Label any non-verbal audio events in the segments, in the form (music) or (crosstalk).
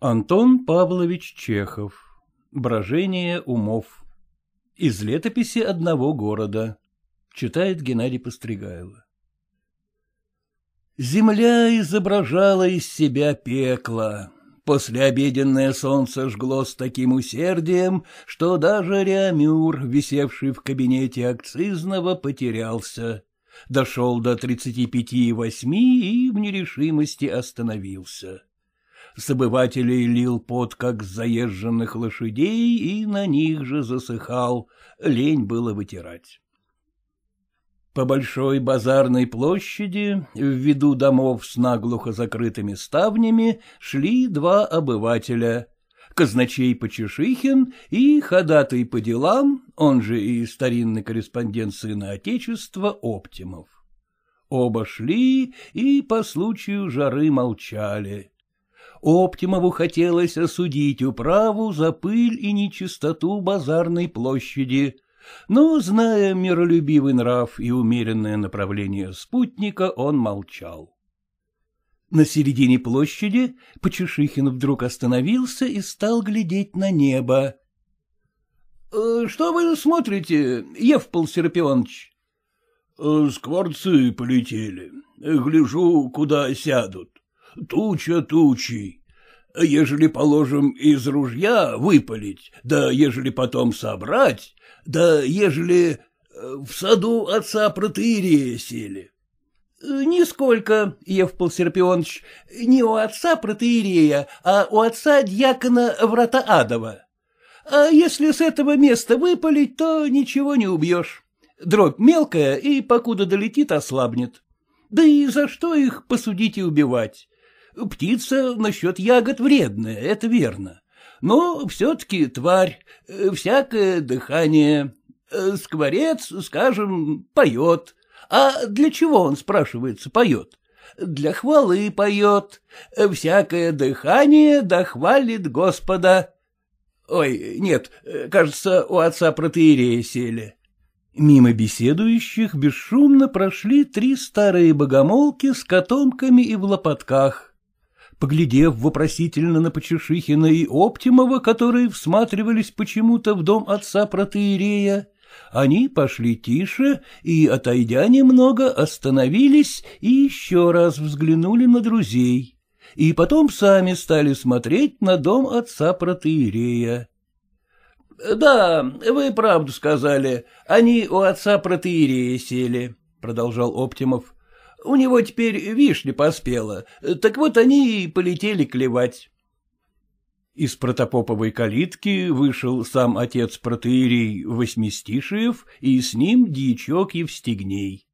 Антон Павлович Чехов. Брожение умов. Из летописи одного города. Читает Геннадий Постригайло. Земля изображала из себя пекло. Послеобеденное солнце жгло с таким усердием, что даже Реамюр, висевший в кабинете акцизного, потерялся. Дошел до тридцати пяти и восьми и в нерешимости остановился с лил пот, как с заезженных лошадей, и на них же засыхал, лень было вытирать. По большой базарной площади, в виду домов с наглухо закрытыми ставнями, шли два обывателя — казначей Почешихин и ходатай по делам, он же и старинный корреспондент Сына Отечества Оптимов. Оба шли и по случаю жары молчали. Оптимову хотелось осудить управу за пыль и нечистоту базарной площади. Но, зная миролюбивый нрав и умеренное направление спутника, он молчал. На середине площади Почешихин вдруг остановился и стал глядеть на небо. «Э, — Что вы смотрите, Евпол Серапионович? «Э, — Скворцы полетели. Гляжу, куда сядут туча тучей. А ежели, положим, из ружья выпалить, да ежели потом собрать, да ежели э, в саду отца протеерея сели. — Нисколько, Евпал Серпионович, не у отца протеерея, а у отца дьякона Врата Адова. А если с этого места выпалить, то ничего не убьешь. Дробь мелкая и, покуда долетит, ослабнет. Да и за что их посудить и убивать? Птица насчет ягод вредная, это верно. Но все-таки тварь, э, всякое дыхание. Э, скворец, скажем, поет. А для чего он, спрашивается, поет? Для хвалы поет. Э, всякое дыхание дохвалит Господа. Ой, нет, кажется, у отца протеерея сели. Мимо беседующих бесшумно прошли три старые богомолки с котомками и в лопатках поглядев вопросительно на Почешихина и Оптимова, которые всматривались почему-то в дом отца протеерея, они пошли тише и, отойдя немного, остановились и еще раз взглянули на друзей. И потом сами стали смотреть на дом отца протеерея. — Да, вы правду сказали, они у отца протеерея сели, — продолжал Оптимов. У него теперь вишня поспела, так вот они и полетели клевать. Из протопоповой калитки вышел сам отец протеерей Восьмистишиев и с ним дьячок Евстигней.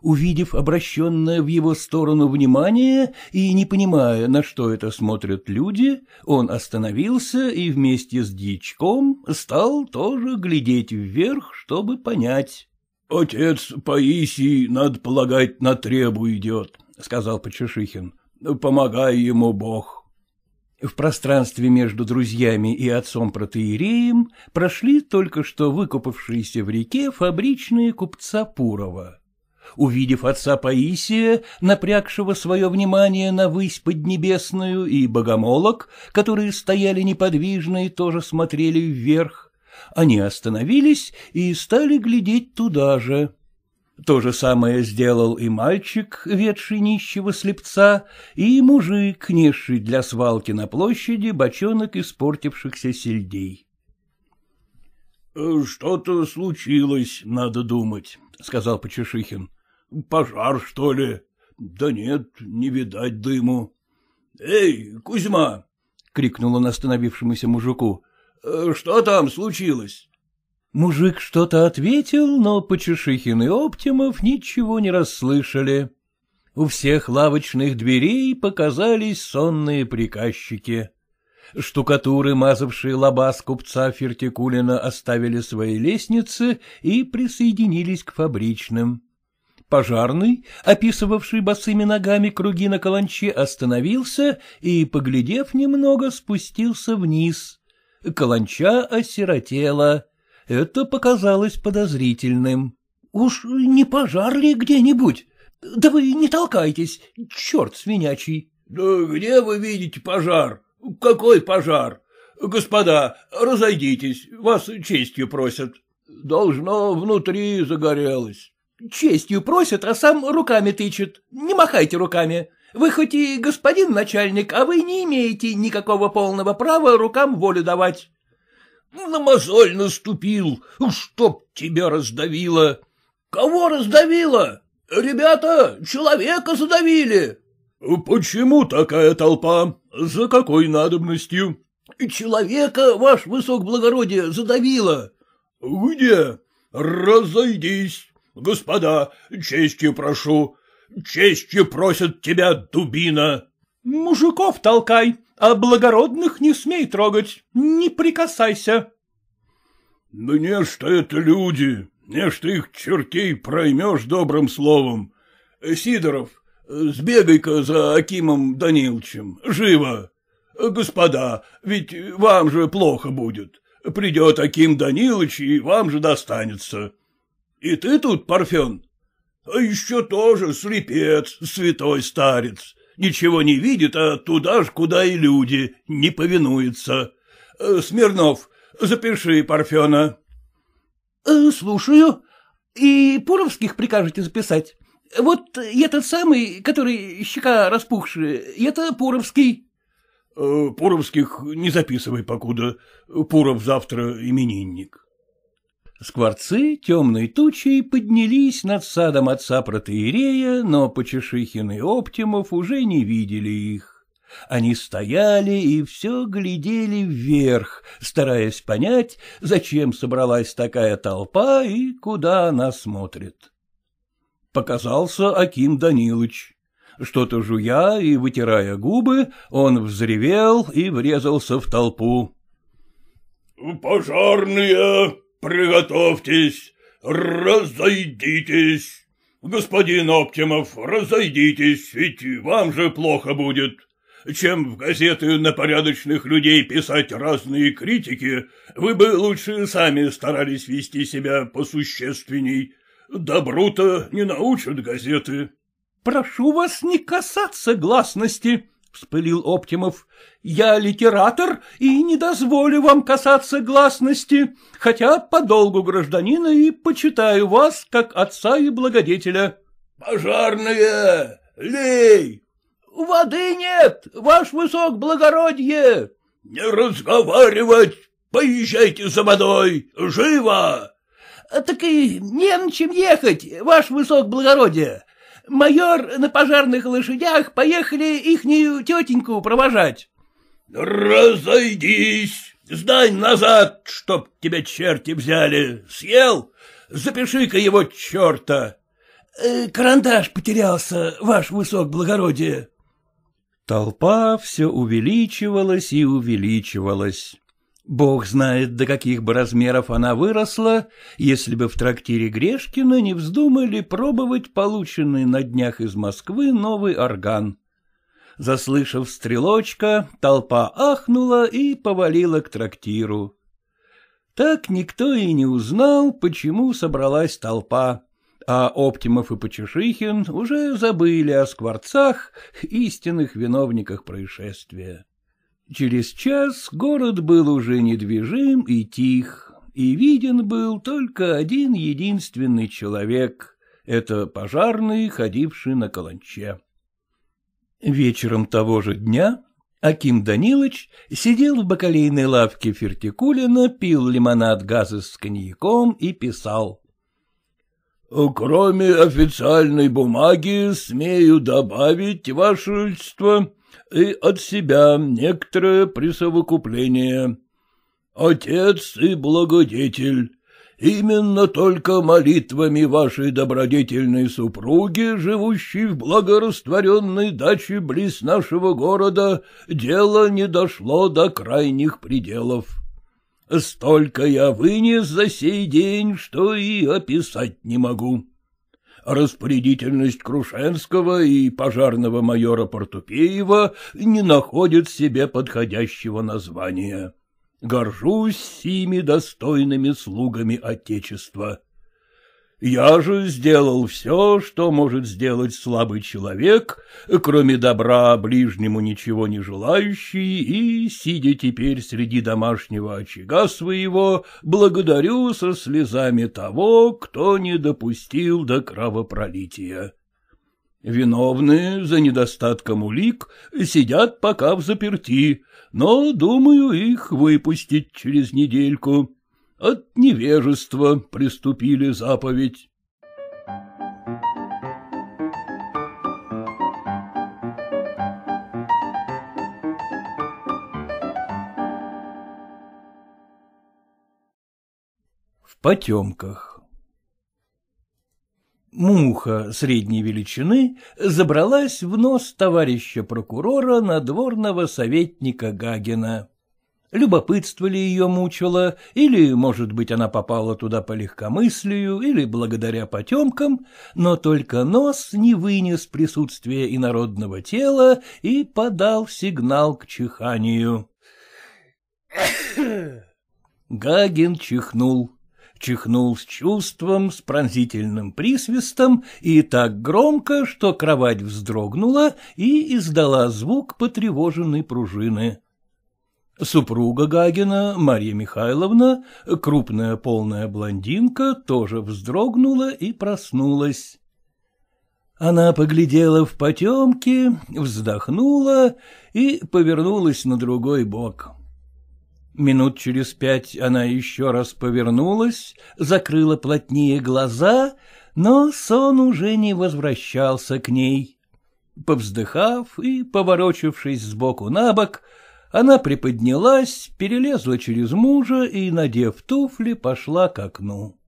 Увидев обращенное в его сторону внимание и не понимая, на что это смотрят люди, он остановился и вместе с дьячком стал тоже глядеть вверх, чтобы понять. — Отец Паисий, надо полагать, на требу идет, — сказал Почешихин. — Помогай ему Бог. В пространстве между друзьями и отцом протеереем прошли только что выкупавшиеся в реке фабричные купца Пурова. Увидев отца Паисия, напрягшего свое внимание на высь поднебесную, и богомолок, которые стояли неподвижно и тоже смотрели вверх, они остановились и стали глядеть туда же. То же самое сделал и мальчик, ведший нищего слепца, и мужик, несший для свалки на площади бочонок испортившихся сельдей. — Что-то случилось, надо думать, — сказал Почешихин. — Пожар, что ли? Да нет, не видать дыму. — Эй, Кузьма! — крикнул он остановившемуся мужику. Э, — Что там случилось? Мужик что-то ответил, но Почешихин и Оптимов ничего не расслышали. У всех лавочных дверей показались сонные приказчики. Штукатуры, мазавшие лоба с купца Фертикулина, оставили свои лестницы и присоединились к фабричным. Пожарный, описывавший босыми ногами круги на каланче, остановился и, поглядев немного, спустился вниз каланча осиротела. Это показалось подозрительным. — Уж не пожар ли где-нибудь? Да вы не толкайтесь, черт свинячий. — Да где вы видите пожар? Какой пожар? Господа, разойдитесь, вас честью просят. Должно, внутри загорелось. Честью просят, а сам руками тычет. Не махайте руками. Вы хоть и господин начальник, а вы не имеете никакого полного права рукам волю давать. На мозоль наступил, чтоб тебя раздавило. Кого раздавило? Ребята, человека задавили. Почему такая толпа? За какой надобностью? Человека, ваш высок благородие задавило. Где? Разойдись. Господа, честью прошу, Честью просят тебя, дубина. — Мужиков толкай, а благородных не смей трогать, не прикасайся. — Мне что это люди, мне что их чертей проймешь добрым словом. Сидоров, сбегай-ка за Акимом Данилчем, живо. Господа, ведь вам же плохо будет. Придет Аким Данилович, и вам же достанется. И ты тут, Парфен? А еще тоже слепец, святой старец. Ничего не видит, а туда ж, куда и люди, не повинуется. Э, Смирнов, запиши Парфена. Э, — Слушаю. И Пуровских прикажете записать? Вот этот самый, который щека распухшая, это Пуровский. Э, — Пуровских не записывай покуда. Пуров завтра именинник. Скворцы темной тучей поднялись над садом отца протеерея, но Почешихин и Оптимов уже не видели их. Они стояли и все глядели вверх, стараясь понять, зачем собралась такая толпа и куда она смотрит. Показался Аким Данилович. Что-то жуя и вытирая губы, он взревел и врезался в толпу. «Пожарные!» «Приготовьтесь! Разойдитесь! Господин Оптимов, разойдитесь, ведь вам же плохо будет!» чем в газеты на порядочных людей писать разные критики, вы бы лучше сами старались вести себя посущественней. Добру-то не научат газеты. — Прошу вас не касаться гласности, — вспылил Оптимов. — Я литератор и не дозволю вам касаться гласности, хотя по долгу гражданина и почитаю вас как отца и благодетеля. — Пожарные! Лей! — Воды нет, ваш высок благородие. Не разговаривать! Поезжайте за водой! Живо! — Так и не на чем ехать, ваш высок благородие! майор на пожарных лошадях поехали ихнюю тетеньку провожать. — Разойдись, сдай назад, чтоб тебя черти взяли. Съел? Запиши-ка его черта. «Э, — Карандаш потерялся, ваш высок благородие. Толпа все увеличивалась и увеличивалась. Бог знает, до каких бы размеров она выросла, если бы в трактире Грешкина не вздумали пробовать полученный на днях из Москвы новый орган. Заслышав стрелочка, толпа ахнула и повалила к трактиру. Так никто и не узнал, почему собралась толпа, а Оптимов и Почешихин уже забыли о скворцах, истинных виновниках происшествия. Через час город был уже недвижим и тих, и виден был только один единственный человек — это пожарный, ходивший на каланче. Вечером того же дня Аким Данилович сидел в бакалейной лавке Фертикулина, пил лимонад газа с коньяком и писал. «Кроме официальной бумаги, смею добавить, Ваше Отечество, и от себя некоторое присовокупление. Отец и благодетель, именно только молитвами вашей добродетельной супруги, живущей в благорастворенной даче близ нашего города, дело не дошло до крайних пределов. Столько я вынес за сей день, что и описать не могу распорядительность Крушенского и пожарного майора Портупеева не находит себе подходящего названия. Горжусь сими достойными слугами Отечества. Я же сделал все, что может сделать слабый человек, кроме добра ближнему ничего не желающий, и, сидя теперь среди домашнего очага своего, благодарю со слезами того, кто не допустил до кровопролития. Виновные за недостатком улик сидят пока в заперти, но, думаю, их выпустить через недельку. От невежества приступили заповедь. В потемках Муха средней величины забралась в нос товарища прокурора надворного советника Гагина. Любопытство ли ее мучило, или, может быть, она попала туда по легкомыслию, или благодаря потемкам, но только нос не вынес присутствия инородного тела и подал сигнал к чиханию. Гагин чихнул. Чихнул с чувством, с пронзительным присвистом и так громко, что кровать вздрогнула и издала звук потревоженной пружины. Супруга Гагина, Марья Михайловна, крупная полная блондинка, тоже вздрогнула и проснулась. Она поглядела в потемки, вздохнула и повернулась на другой бок. Минут через пять она еще раз повернулась, закрыла плотнее глаза, но сон уже не возвращался к ней. Повздыхав и поворочившись сбоку на бок, она приподнялась, перелезла через мужа и, надев туфли, пошла к окну.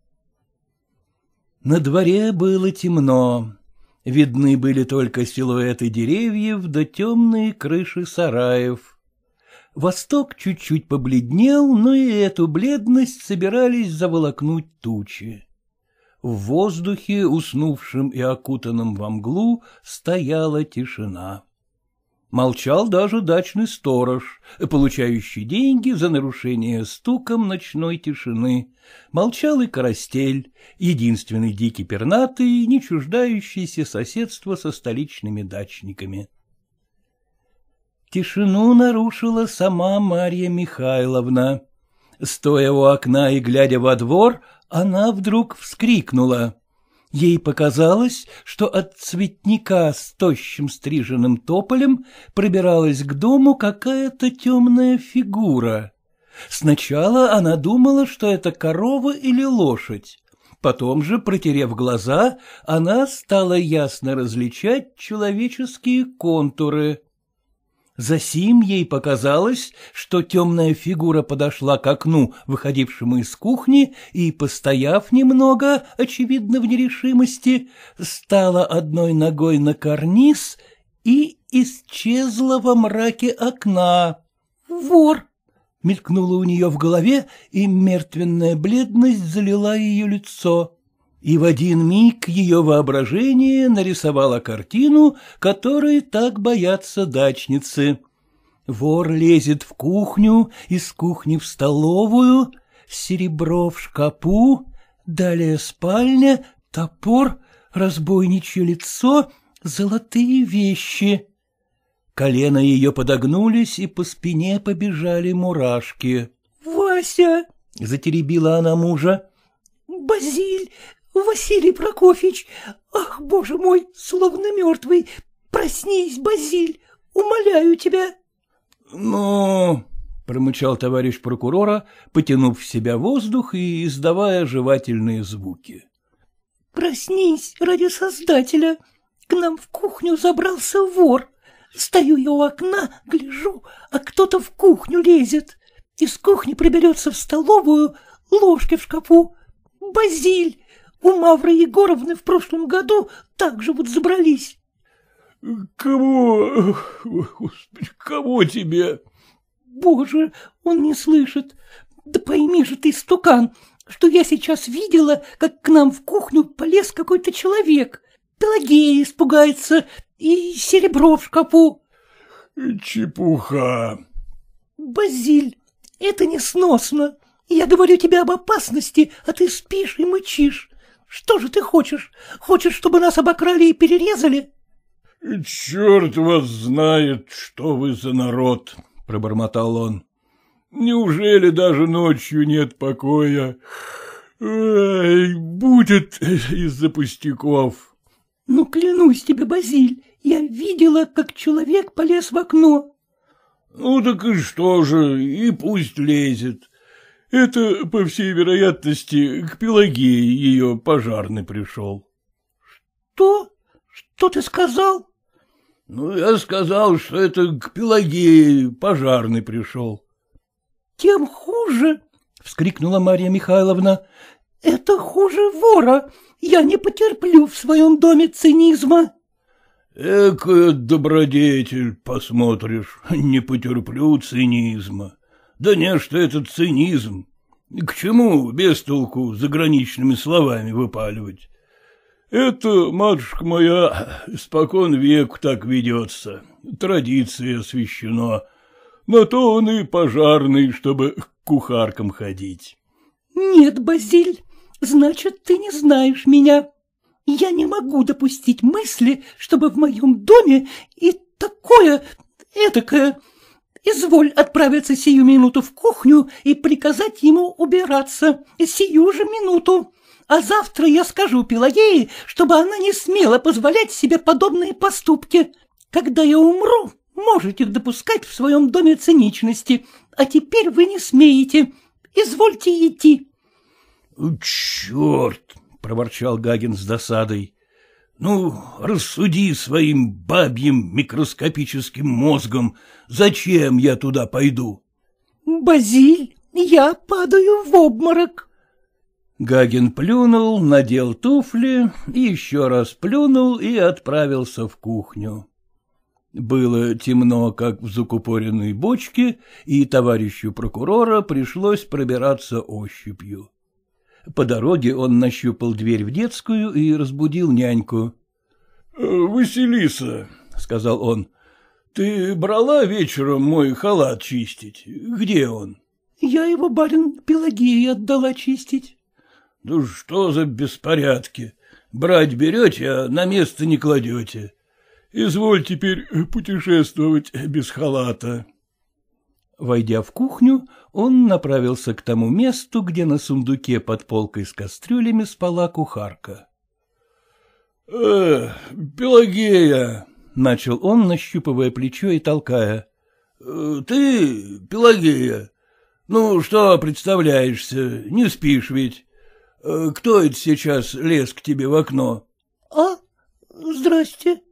На дворе было темно. Видны были только силуэты деревьев да темные крыши сараев. Восток чуть-чуть побледнел, но и эту бледность собирались заволокнуть тучи. В воздухе, уснувшем и окутанном во мглу, стояла тишина. Молчал даже дачный сторож, получающий деньги за нарушение стуком ночной тишины. Молчал и Карастель, единственный дикий пернатый, не чуждающийся соседства со столичными дачниками. Тишину нарушила сама Марья Михайловна. Стоя у окна и глядя во двор, она вдруг вскрикнула. Ей показалось, что от цветника с тощим стриженным тополем пробиралась к дому какая-то темная фигура. Сначала она думала, что это корова или лошадь. Потом же, протерев глаза, она стала ясно различать человеческие контуры — за сим ей показалось, что темная фигура подошла к окну, выходившему из кухни, и, постояв немного, очевидно, в нерешимости, стала одной ногой на карниз и исчезла во мраке окна. «Вор!» — мелькнуло у нее в голове, и мертвенная бледность залила ее лицо и в один миг ее воображение нарисовало картину, которой так боятся дачницы. Вор лезет в кухню, из кухни в столовую, серебро в шкапу, далее спальня, топор, разбойничье лицо, золотые вещи. Колено ее подогнулись, и по спине побежали мурашки. — Вася! — затеребила она мужа. — Базиль, Василий Прокофьевич! Ах, боже мой, словно мертвый! Проснись, Базиль! Умоляю тебя!» «Ну...» — промычал товарищ прокурора, потянув в себя воздух и издавая жевательные звуки. «Проснись ради Создателя! К нам в кухню забрался вор. Стою я у окна, гляжу, а кто-то в кухню лезет. Из кухни приберется в столовую, ложки в шкафу. Базиль, у Мавры Егоровны в прошлом году так же вот забрались. — Кого? Господи, кого тебе? — Боже, он не слышит. Да пойми же ты, стукан, что я сейчас видела, как к нам в кухню полез какой-то человек. Пелагея испугается и серебро в шкапу. — Чепуха. — Базиль, это несносно. Я говорю тебе об опасности, а ты спишь и мычишь. Что же ты хочешь? Хочешь, чтобы нас обокрали и перерезали? — Черт вас знает, что вы за народ, — пробормотал он. — Неужели даже ночью нет покоя? Эй, будет из-за пустяков. — Ну, клянусь тебе, Базиль, я видела, как человек полез в окно. — Ну так и что же, и пусть лезет. Это, по всей вероятности, к Пелагее ее пожарный пришел. — Что? Что ты сказал? — Ну, я сказал, что это к Пелагее пожарный пришел. — Тем хуже, — вскрикнула Марья Михайловна. — Это хуже вора. Я не потерплю в своем доме цинизма. — Эк, добродетель, посмотришь, не потерплю цинизма. Да не, что этот цинизм. К чему без толку заграничными словами выпаливать? Это, матушка моя, спокон веку так ведется, традиция освящена. На то он и пожарный, чтобы к кухаркам ходить. Нет, Базиль, значит, ты не знаешь меня. Я не могу допустить мысли, чтобы в моем доме и такое, этакое... Изволь отправиться сию минуту в кухню и приказать ему убираться, сию же минуту. А завтра я скажу Пелагее, чтобы она не смела позволять себе подобные поступки. Когда я умру, можете допускать в своем доме циничности, а теперь вы не смеете. Извольте идти. — Черт! — проворчал Гагин с досадой. Ну, рассуди своим бабьим микроскопическим мозгом, зачем я туда пойду? — Базиль, я падаю в обморок. Гагин плюнул, надел туфли, еще раз плюнул и отправился в кухню. Было темно, как в закупоренной бочке, и товарищу прокурора пришлось пробираться ощупью. По дороге он нащупал дверь в детскую и разбудил няньку. «Э, — Василиса, — сказал он, — ты брала вечером мой халат чистить? Где он? — Я его, барин, Пелагеи отдала чистить. — Да что за беспорядки? Брать берете, а на место не кладете. Изволь теперь путешествовать без халата. Войдя в кухню, он направился к тому месту, где на сундуке под полкой с кастрюлями спала кухарка. — Э, Пелагея! — начал он, нащупывая плечо и толкая. «Э, ты, Пелагея, ну что представляешься, не спишь ведь? Э, кто это сейчас лез к тебе в окно? — А, здрасте.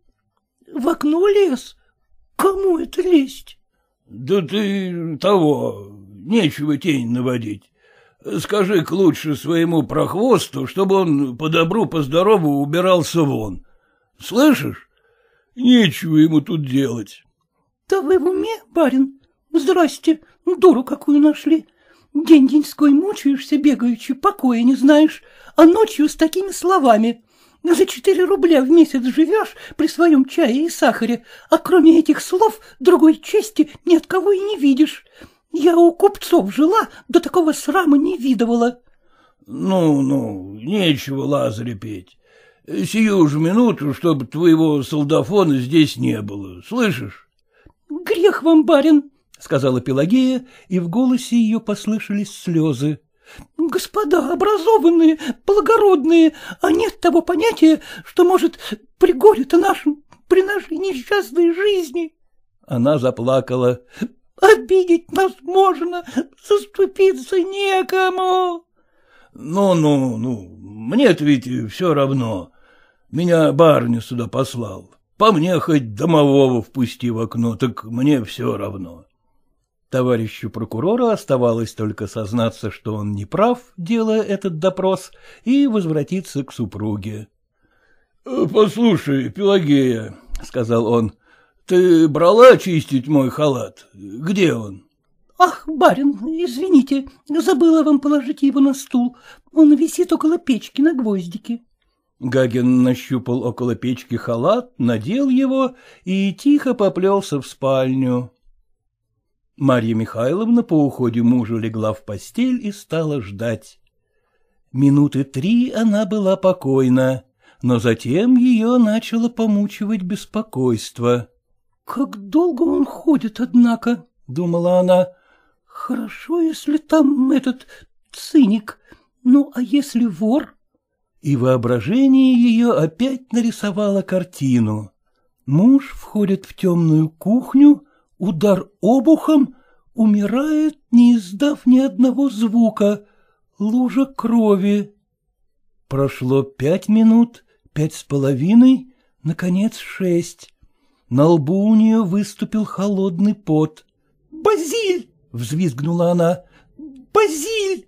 В окно лез? Кому это лезть? — Да ты того, нечего тень наводить. Скажи-ка лучше своему прохвосту, чтобы он по-добру, по-здорову убирался вон. Слышишь? Нечего ему тут делать. — Да вы в уме, барин? Здрасте, дуру какую нашли. День-деньской мучаешься, бегаючи, покоя не знаешь, а ночью с такими словами. За четыре рубля в месяц живешь при своем чае и сахаре, а кроме этих слов другой чести ни от кого и не видишь. Я у купцов жила, до такого срама не видывала. Ну, ну, нечего лазаря петь. Сию же минуту, чтобы твоего солдафона здесь не было, слышишь? Грех вам, барин, — сказала Пелагея, и в голосе ее послышались слезы. «Господа образованные, благородные, а нет того понятия, что, может, при горе нашем, при нашей несчастной жизни...» Она заплакала. Обидеть нас можно, заступиться некому. Ну, ну, ну, мне-то ведь все равно. Меня барни сюда послал. По мне хоть домового впусти в окно, так мне все равно. Товарищу прокурора оставалось только сознаться, что он не прав, делая этот допрос, и возвратиться к супруге. «Э, — Послушай, Пелагея, — сказал он, ты брала чистить мой халат? Где он? — Ах, барин, извините, забыла вам положить его на стул. Он висит около печки на гвоздике. Гагин нащупал около печки халат, надел его и тихо поплелся в спальню. Марья Михайловна по уходе мужа легла в постель и стала ждать. Минуты три она была покойна, но затем ее начало помучивать беспокойство. Как долго он ходит, однако, — думала она. Хорошо, если там этот циник. Ну, а если вор? И воображение ее опять нарисовало картину. Муж входит в темную кухню, удар обухом, умирает, не издав ни одного звука, лужа крови. Прошло пять минут, пять с половиной, наконец шесть. На лбу у нее выступил холодный пот. «Базиль!» — взвизгнула она. «Базиль!»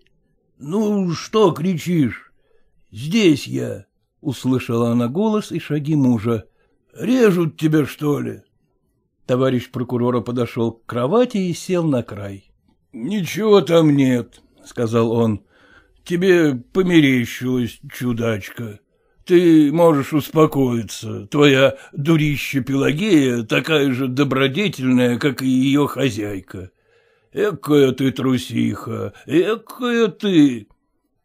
«Ну, что кричишь? Здесь я!» — услышала она голос и шаги мужа. «Режут тебя, что ли?» Товарищ прокурора подошел к кровати и сел на край. «Ничего там нет», — сказал он. «Тебе померещилось, чудачка». Ты можешь успокоиться, твоя дурища Пелагея такая же добродетельная, как и ее хозяйка. Экая ты трусиха, экая ты...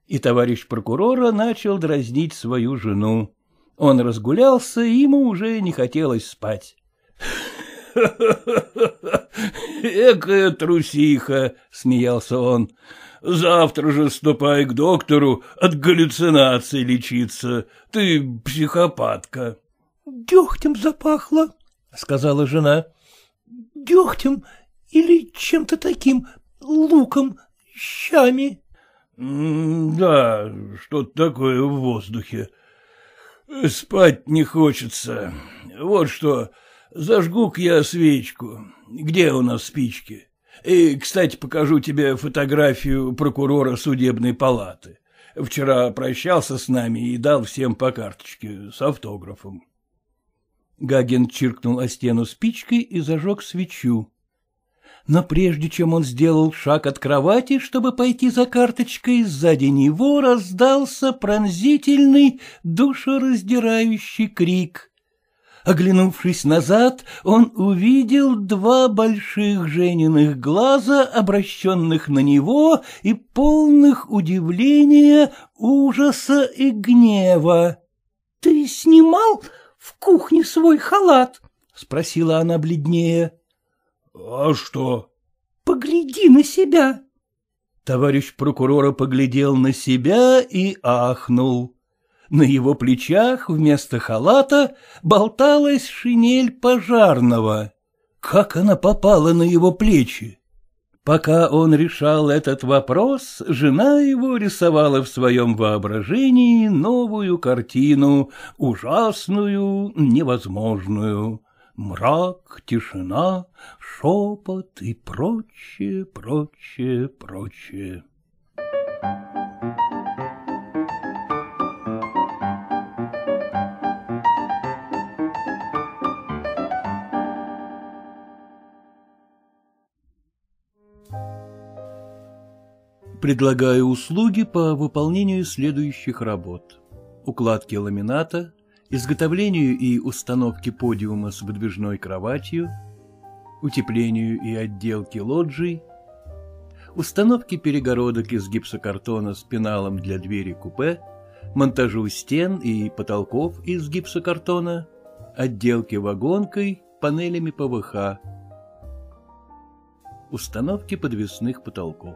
И товарищ прокурора начал дразнить свою жену. Он разгулялся, и ему уже не хотелось спать. (laughs) «Экая трусиха!» — смеялся он. Завтра же ступай к доктору от галлюцинаций лечиться. Ты психопатка. — Дегтем запахло, — сказала жена. — Дегтем или чем-то таким, луком, щами. — Да, что-то такое в воздухе. Спать не хочется. Вот что, зажгу-ка я свечку. Где у нас спички? — и, кстати, покажу тебе фотографию прокурора судебной палаты. Вчера прощался с нами и дал всем по карточке с автографом. Гагин чиркнул о стену спичкой и зажег свечу. Но прежде чем он сделал шаг от кровати, чтобы пойти за карточкой, сзади него раздался пронзительный, душераздирающий крик. Оглянувшись назад, он увидел два больших Жениных глаза, обращенных на него и полных удивления, ужаса и гнева. — Ты снимал в кухне свой халат? — спросила она бледнее. — А что? — Погляди на себя. Товарищ прокурора поглядел на себя и ахнул. На его плечах вместо халата болталась шинель пожарного. Как она попала на его плечи? Пока он решал этот вопрос, жена его рисовала в своем воображении новую картину, ужасную, невозможную. Мрак, тишина, шепот и прочее, прочее, прочее. Предлагаю услуги по выполнению следующих работ. Укладки ламината, изготовлению и установке подиума с выдвижной кроватью, утеплению и отделке лоджий, установке перегородок из гипсокартона с пеналом для двери купе, монтажу стен и потолков из гипсокартона, отделке вагонкой, панелями ПВХ, установке подвесных потолков.